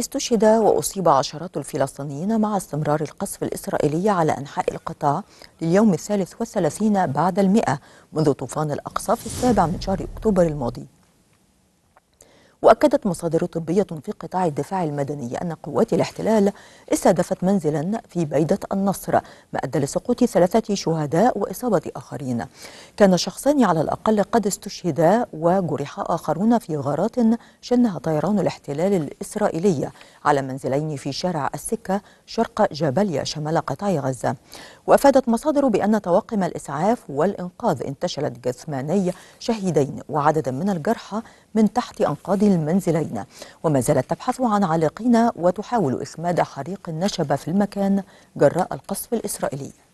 استشهد وأصيب عشرات الفلسطينيين مع استمرار القصف الإسرائيلي على أنحاء القطاع لليوم الثالث والثلاثين بعد المئة منذ طوفان الأقصى في السابع من شهر أكتوبر الماضي وأكدت مصادر طبية في قطاع الدفاع المدني أن قوات الاحتلال استهدفت منزلا في بيدة النصر ما أدى لسقوط ثلاثة شهداء وإصابة آخرين كان شخصان على الأقل قد استشهدا وجرح آخرون في غارات شنها طيران الاحتلال الإسرائيلي على منزلين في شارع السكة شرق جبليا شمال قطاع غزة وأفادت مصادر بأن طواقم الإسعاف والإنقاذ انتشلت جثماني شهيدين وعددا من الجرحى من تحت أنقاض المنزلين وما زالت تبحث عن عالقين وتحاول إخماد حريق نشب في المكان جراء القصف الإسرائيلي